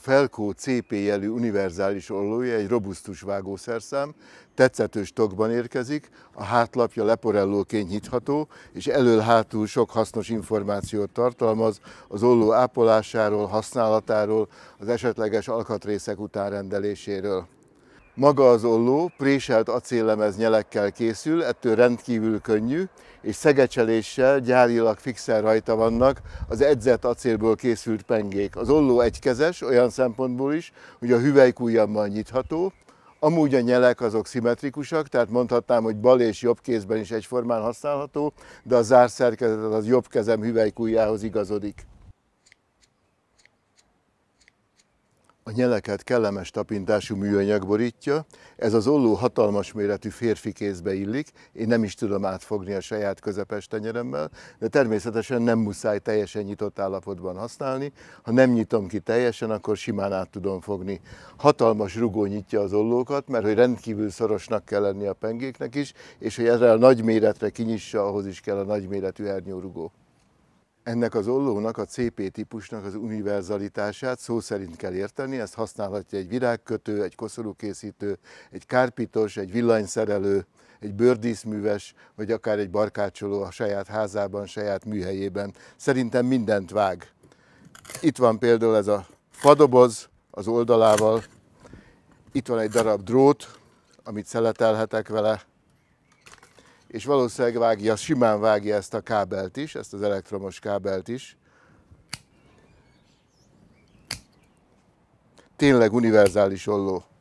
Felco CP jelű univerzális ollója, egy robusztus vágószerszám, tetszetős tokban érkezik, a hátlapja leporellóként nyitható, és elől-hátul sok hasznos információt tartalmaz az olló ápolásáról, használatáról, az esetleges alkatrészek utánrendeléséről. Maga az olló préselt acéllemez nyelekkel készül, ettől rendkívül könnyű, és szegecseléssel gyárilag fixen rajta vannak az edzett acélból készült pengék. Az olló egykezes olyan szempontból is, hogy a hüvelykújjammal nyitható, Amúgy a nyelek azok szimmetrikusak, tehát mondhatnám, hogy bal és jobb kézben is egyformán használható, de a zárszerkezet az jobb kezem hüvelykújjához igazodik. A nyeleket kellemes tapintású műanyag borítja, ez az olló hatalmas méretű férfi kézbe illik, én nem is tudom átfogni a saját közepes tenyeremmel, de természetesen nem muszáj teljesen nyitott állapotban használni, ha nem nyitom ki teljesen, akkor simán át tudom fogni. Hatalmas rugó nyitja az ollókat, mert hogy rendkívül szorosnak kell lenni a pengéknek is, és hogy erre a nagy méretre kinyissa, ahhoz is kell a nagy méretű rugó ennek az ollónak, a CP típusnak az univerzalitását szó szerint kell érteni, ezt használhatja egy virágkötő, egy koszorúkészítő, egy kárpitos, egy villanyszerelő, egy bőrdíszműves, vagy akár egy barkácsoló a saját házában, saját műhelyében. Szerintem mindent vág. Itt van például ez a fadoboz az oldalával, itt van egy darab drót, amit szeletelhetek vele, és valószínűleg vágja, simán vágja ezt a kábelt is, ezt az elektromos kábelt is. Tényleg univerzális olló.